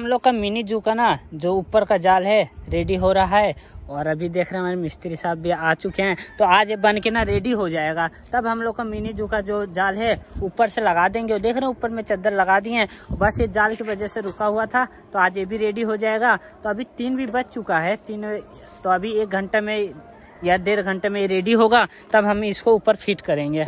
हम लोग का मिनी जू का ना जो ऊपर का जाल है रेडी हो रहा है और अभी देख रहे हैं हमारे मिस्त्री साहब भी आ चुके हैं तो आज ये बन के ना रेडी हो जाएगा तब हम लोग का मिनी जू का जो जाल है ऊपर से लगा देंगे और देख रहे हैं ऊपर में चद्दर लगा दिए हैं बस ये जाल की वजह से रुका हुआ था तो आज ये भी रेडी हो जाएगा तो अभी तीन भी बज चुका है तीन तो अभी एक घंटे में या डेढ़ घंटे में रेडी होगा तब हम इसको ऊपर फिट करेंगे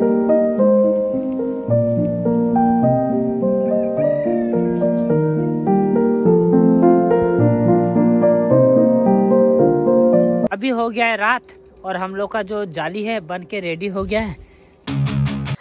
अभी हो गया है रात और हम लोग का जो जाली है बन के रेडी हो गया है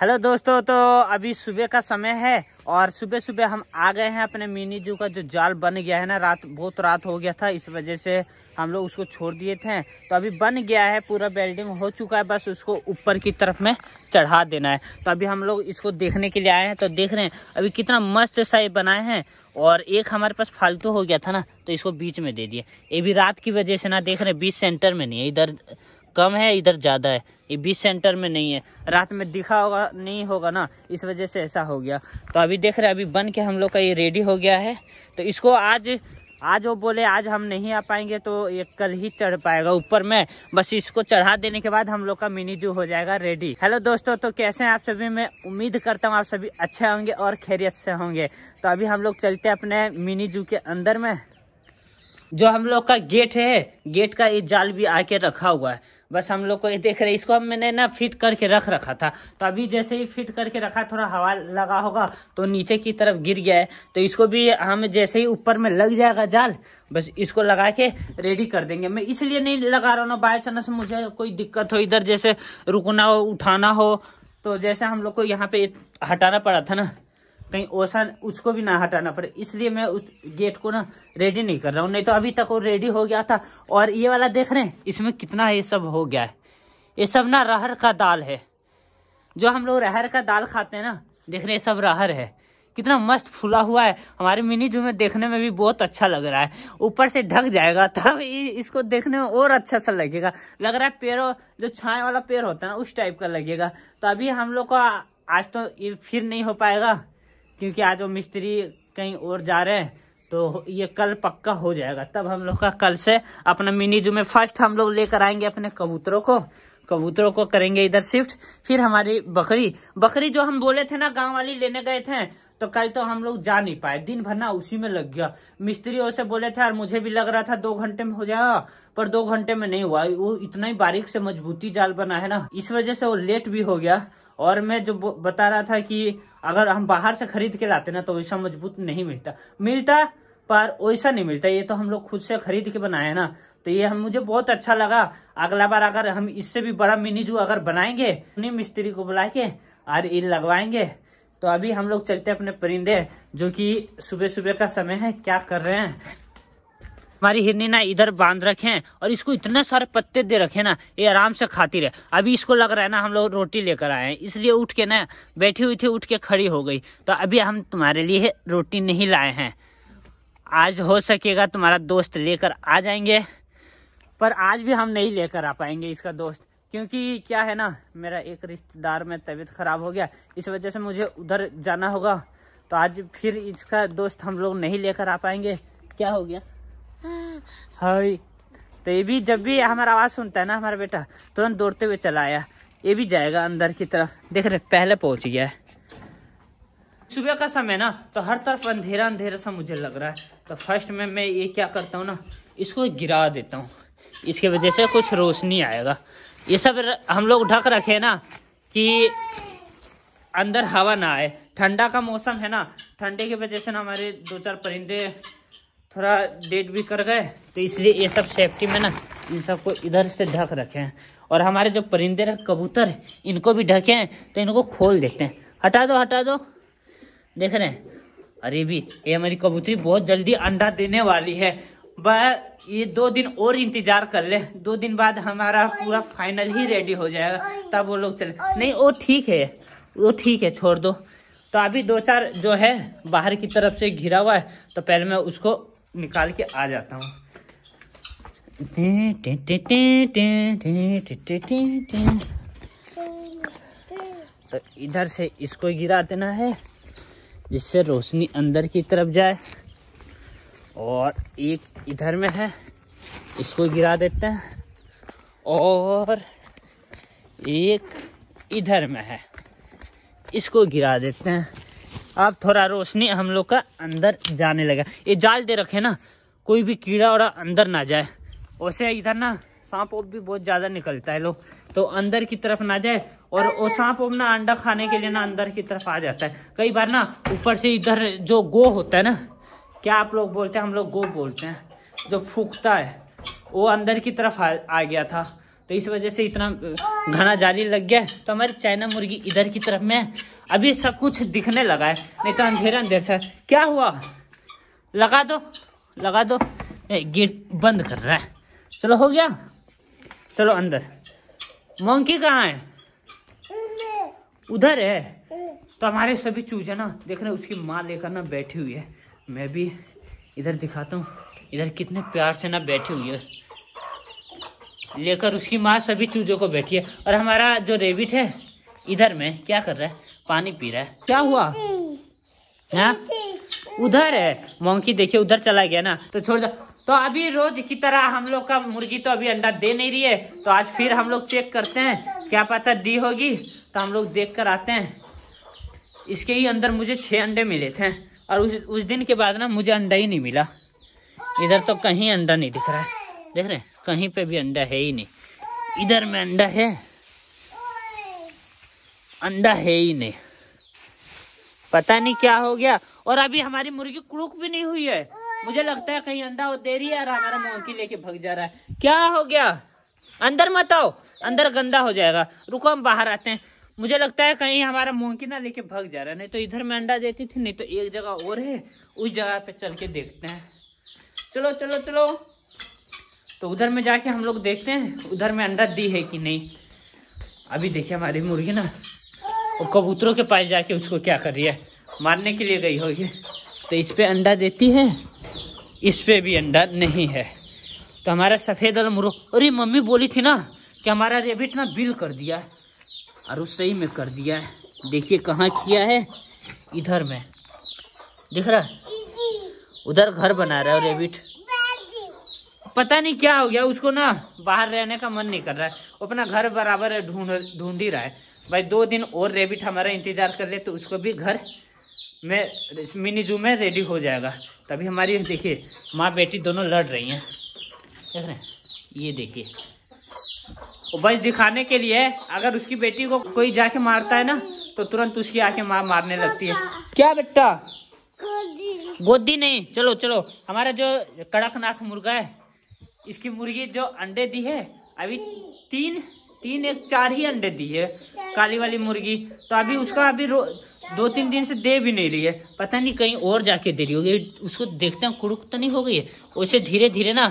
हेलो दोस्तों तो अभी सुबह का समय है और सुबह सुबह हम आ गए हैं अपने मिनी जू का जो जाल बन गया है ना रात बहुत रात हो गया था इस वजह से हम लोग उसको छोड़ दिए थे तो अभी बन गया है पूरा बेल्डिंग हो चुका है बस उसको ऊपर की तरफ में चढ़ा देना है तो अभी हम लोग इसको देखने के लिए आए हैं तो देख रहे हैं अभी कितना मस्त सा ये बनाए हैं और एक हमारे पास फालतू हो गया था ना तो इसको बीच में दे दिए ये भी रात की वजह से ना देख रहे हैं बीच सेंटर में नहीं है इधर कम है इधर ज़्यादा है ये बीच सेंटर में नहीं है रात में दिखा होगा नहीं होगा ना इस वजह से ऐसा हो गया तो अभी देख रहे अभी बन के हम लोग का ये रेडी हो गया है तो इसको आज आज वो बोले आज हम नहीं आ पाएंगे तो ये कल ही चढ़ पाएगा ऊपर में बस इसको चढ़ा देने के बाद हम लोग का मिनी जू हो जाएगा रेडी हेलो दोस्तों तो कैसे हैं आप सभी मैं उम्मीद करता हूँ आप सभी अच्छे होंगे और खैरियत से होंगे तो अभी हम लोग चलते हैं अपने मिनी जू के अंदर में जो हम लोग का गेट है गेट का ये जाल भी आके रखा हुआ है बस हम लोग को ये देख रहे इसको हम मैंने ना फिट करके रख रखा था तो अभी जैसे ही फिट करके रखा थोड़ा हवा लगा होगा तो नीचे की तरफ गिर गया है तो इसको भी हम जैसे ही ऊपर में लग जाएगा जाल बस इसको लगा के रेडी कर देंगे मैं इसलिए नहीं लगा रहा ना बाय चांस मुझे कोई दिक्कत हो इधर जैसे रुकना हो उठाना हो तो जैसे हम लोग को यहाँ पे हटाना पड़ा था ना कहीं ओसा उसको भी ना हटाना पड़े इसलिए मैं उस गेट को ना रेडी नहीं कर रहा हूँ नहीं तो अभी तक वो रेडी हो गया था और ये वाला देख रहे हैं इसमें कितना ये सब हो गया है ये सब ना रहर का दाल है जो हम लोग रहर का दाल खाते हैं ना देख रहे हैं सब रहर है कितना मस्त फूला हुआ है हमारे मिनी जू में देखने में भी बहुत अच्छा लग रहा है ऊपर से ढक जाएगा तब इसको देखने में और अच्छा सा लगेगा लग रहा है पेड़ों जो छाए वाला पेड़ होता है ना उस टाइप का लगेगा तो अभी हम लोग का आज तो ये फिर नहीं हो पाएगा क्योंकि आज वो मिस्त्री कहीं और जा रहे हैं तो ये कल पक्का हो जाएगा तब हम लोग का कल से अपना मिनी जू में फर्स्ट हम लोग लेकर आएंगे अपने कबूतरों को कबूतरों को करेंगे इधर शिफ्ट फिर हमारी बकरी बकरी जो हम बोले थे ना गांव वाली लेने गए थे तो कल तो हम लोग जा नहीं पाए दिन भर ना उसी में लग गया मिस्त्रियों से बोले थे और मुझे भी लग रहा था दो घंटे में हो जाएगा पर दो घंटे में नहीं हुआ वो इतना ही बारीक से मजबूती जाल बना है ना इस वजह से वो लेट भी हो गया और मैं जो बता रहा था कि अगर हम बाहर से खरीद के लाते ना तो वैसा मजबूत नहीं मिलता मिलता पर वैसा नहीं मिलता ये तो हम लोग खुद से खरीद के बनाए ना तो ये हम मुझे बहुत अच्छा लगा अगला बार अगर हम इससे भी बड़ा मिनी जू अगर बनाएंगे मिस्त्री को बुला के और इन लगवाएंगे तो अभी हम लोग चलते हैं अपने परिंदे जो कि सुबह सुबह का समय है क्या कर रहे हैं हमारी हिरनी ना इधर बांध रखे हैं और इसको इतने सारे पत्ते दे रखे ना ये आराम से खाती रहे अभी इसको लग रहा है ना हम लोग रोटी लेकर आए हैं इसलिए उठ के ना बैठी हुई थी उठ के खड़ी हो गई तो अभी हम तुम्हारे लिए रोटी नहीं लाए हैं आज हो सकेगा तुम्हारा दोस्त लेकर आ जाएंगे पर आज भी हम नहीं लेकर आ पाएंगे इसका दोस्त क्योंकि क्या है ना मेरा एक रिश्तेदार में तबीयत ख़राब हो गया इस वजह से मुझे उधर जाना होगा तो आज फिर इसका दोस्त हम लोग नहीं लेकर आ पाएंगे क्या हो गया हाई तो ये भी जब भी हमारा आवाज़ सुनता है ना हमारा बेटा तुरंत दौड़ते हुए चला आया ये भी जाएगा अंदर की तरफ देख रहे पहले पहुंच गया है सुबह का समय ना तो हर तरफ अंधेरा अंधेरा सा मुझे लग रहा है तो फर्स्ट में मैं ये क्या करता हूँ ना इसको गिरा देता हूँ इसके वजह से कुछ रोशनी आएगा ये सब हम लोग ढक रखे ना कि अंदर हवा ना आए ठंडा का मौसम है ना ठंडे की वजह से ना हमारे दो चार परिंदे थोड़ा डेड भी कर गए तो इसलिए ये सब सेफ्टी में ना इन सबको इधर से ढक रखे हैं और हमारे जो परिंदे कबूतर इनको भी ढके हैं तो इनको खोल देते हैं हटा दो हटा दो देख रहे हैं अरे भी ये हमारी कबूतरी बहुत जल्दी अंडा देने वाली है वह ये दो दिन और इंतजार कर ले दो दिन बाद हमारा पूरा फाइनल ही रेडी हो जाएगा तब वो लोग चले नहीं वो ठीक है वो ठीक है छोड़ दो तो अभी दो चार जो है बाहर की तरफ से घिरा हुआ है तो पहले मैं उसको निकाल के आ जाता हूँ तो इधर से इसको गिरा देना है जिससे रोशनी अंदर की तरफ जाए और एक इधर में है इसको गिरा देते हैं और एक इधर में है इसको गिरा देते हैं अब थोड़ा रोशनी हम लोग का अंदर जाने लगा ये जाल दे रखे ना कोई भी कीड़ा और अंदर ना जाए वैसे इधर ना सांप ओप भी बहुत ज़्यादा निकलता है लोग तो अंदर की तरफ ना जाए और वो सांप ओप ना अंडा खाने के लिए ना अंदर की तरफ आ जाता है कई बार ना ऊपर से इधर जो गो होता है ना क्या आप लोग बोलते हैं हम लोग गो बोलते हैं जो फूकता है वो अंदर की तरफ आ, आ गया था तो इस वजह से इतना घना जाली लग गया तो हमारी चाइना मुर्गी इधर की तरफ में अभी सब कुछ दिखने लगा है नहीं तो अंधेरा अंधेर से क्या हुआ लगा दो लगा दो गेट बंद कर रहा है चलो हो गया चलो अंदर मंकी कहाँ है उधर है तो हमारे सभी चूजे ना देख रहे उसकी माँ लेकर ना बैठी हुई है मैं भी इधर दिखाता हूँ इधर कितने प्यार से ना बैठी हुई है लेकर उसकी माँ सभी चूजों को बैठी है और हमारा जो रेबिट है इधर में क्या कर रहा है पानी पी रहा है क्या हुआ है हाँ? उधर है मोंकी देखिए उधर चला गया ना तो छोड़ जा तो अभी रोज की तरह हम लोग का मुर्गी तो अभी अंडा दे नहीं रही है तो आज फिर हम लोग चेक करते हैं क्या पता दी होगी तो हम लोग देख कर आते हैं इसके ही अंदर मुझे छः अंडे मिले थे और उस उस दिन के बाद ना मुझे अंडा ही नहीं मिला इधर तो कहीं अंडा नहीं दिख रहा है देख रहे कहीं पे भी अंडा है ही नहीं इधर में अंडा है अंडा है ही नहीं पता नहीं क्या हो गया और अभी हमारी मुर्गी क्रूक भी नहीं हुई है मुझे लगता है कहीं अंडा दे रही है और हमारा मोंकी लेके भग जा रहा है क्या हो गया अंदर मत आओ अंदर गंदा हो जाएगा रुको हम बाहर आते हैं मुझे लगता है कहीं हमारा मोंकी ना लेके भाग जा रहा है नहीं तो इधर में अंडा देती थी नहीं तो एक जगह और है उस जगह पे चल के देखते हैं चलो चलो चलो तो उधर में जाके हम लोग देखते हैं उधर में अंडा दी है कि नहीं अभी देखिए हमारी मुर्गी ना और कबूतरों के पास जाके उसको क्या कर रही है मारने के लिए गई होगी तो इस पर अंडा देती है इस पर भी अंडा नहीं है तो हमारा सफ़ेद अलमुर्ग अरे मम्मी बोली थी ना कि हमारा रेबिट ना बिल कर दिया और उस सही में कर दिया है देखिए कहाँ किया है इधर में दिख रहा उधर घर बना रहा है रेबिट पता नहीं क्या हो गया उसको ना बाहर रहने का मन नहीं कर रहा है अपना घर बराबर ढूंढ ढूंढ ही रहा है भाई दो दिन और रेबिट हमारा इंतजार कर ले तो उसको भी घर में मिनी जू में रेडी हो जाएगा तभी हमारी देखिए माँ बेटी दोनों लड़ रही हैं देख रहे हैं ये देखिए बस दिखाने के लिए अगर उसकी बेटी को कोई जाके मारता है ना तो तुरंत उसकी आके माँ मारने लगती है क्या बेटा गोदी नहीं चलो चलो हमारा जो कड़कनाथ मुर्गा है इसकी मुर्गी जो अंडे दी है अभी तीन तीन एक चार ही अंडे दी है काली वाली मुर्गी तो अभी उसका अभी दो तीन दिन से दे भी नहीं रही है पता नहीं कहीं और जाके दे रही होगी उसको देखते हैं कुड़ुक तो नहीं हो गई है वैसे धीरे धीरे ना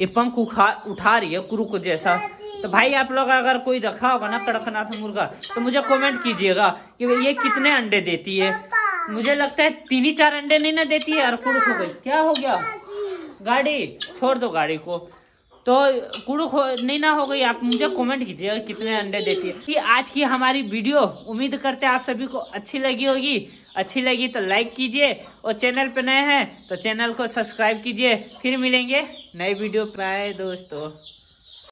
ये पंख उठा उठा रही है कुरुक जैसा तो भाई आप लोग अगर कोई रखा होगा ना कड़कनाथ मुर्गा तो मुझे कमेंट कीजिएगा कि ये कितने अंडे देती है मुझे लगता है तीन ही चार अंडे नहीं ना देती है यार कुरुक हो गई क्या हो गया गाड़ी छोड़ दो गाड़ी को तो कुरुक नहीं ना हो गई आप मुझे कमेंट कीजिएगा कितने अंडे देती है कि आज की हमारी वीडियो उम्मीद करते आप सभी को अच्छी लगी होगी अच्छी लगी तो लाइक कीजिए और चैनल पे नए हैं तो चैनल को सब्सक्राइब कीजिए फिर मिलेंगे नई वीडियो पर आए दोस्तों